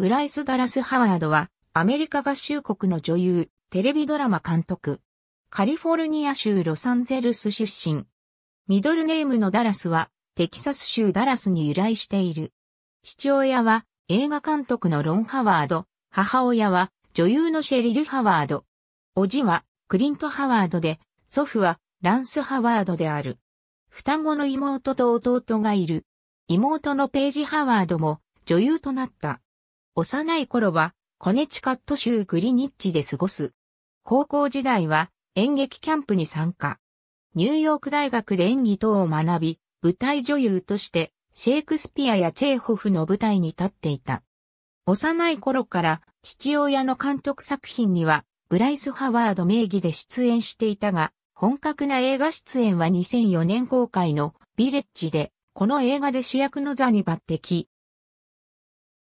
ブライス・ダラス・ハワードは、アメリカ合衆国の女優、テレビドラマ監督。カリフォルニア州ロサンゼルス出身。ミドルネームのダラスは、テキサス州ダラスに由来している。父親は、映画監督のロン・ハワード、母親は、女優のシェリル・ハワード。おじは、クリント・ハワードで、祖父は、ランス・ハワードである。双子の妹と弟がいる。妹のページ・ハワードも、女優となった。幼い頃は、コネチカット州グリニッチで過ごす。高校時代は演劇キャンプに参加。ニューヨーク大学で演技等を学び、舞台女優としてシェイクスピアやチェーホフの舞台に立っていた。幼い頃から父親の監督作品にはブライス・ハワード名義で出演していたが、本格な映画出演は2004年公開のビレッジで、この映画で主役の座に抜擢。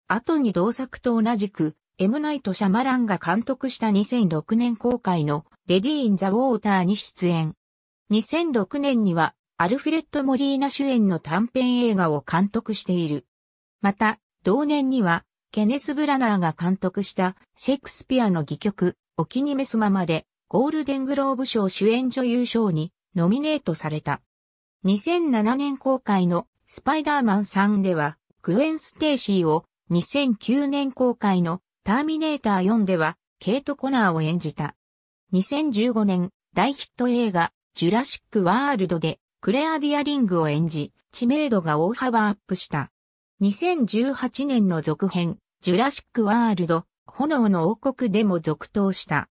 後に同作と同じく、エムナイト・シャマランが監督した2006年公開のレディー・イン・ザ・ウォーターに出演。2006年にはアルフレッド・モリーナ主演の短編映画を監督している。また、同年にはケネス・ブラナーが監督したシェイクスピアの戯曲、お気に召すままでゴールデングローブ賞主演女優賞にノミネートされた。2007年公開のスパイダーマン3ではクエン・ステーシーを2009年公開のターミネーター4では、ケイト・コナーを演じた。2015年、大ヒット映画、ジュラシック・ワールドで、クレア・ディアリングを演じ、知名度が大幅アップした。2018年の続編、ジュラシック・ワールド、炎の王国でも続投した。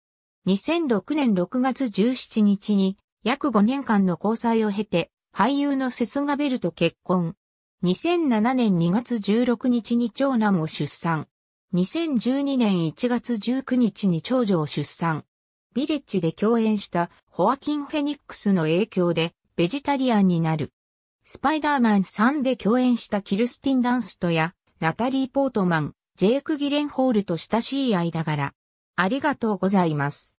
2006年6月17日に、約5年間の交際を経て、俳優のセスガベルと結婚。2007年2月16日に長男を出産。2012年1月19日に長女を出産。ビレッジで共演したホアキン・フェニックスの影響でベジタリアンになる。スパイダーマン3で共演したキルスティン・ダンストやナタリー・ポートマン、ジェイク・ギレンホールと親しい間柄。ありがとうございます。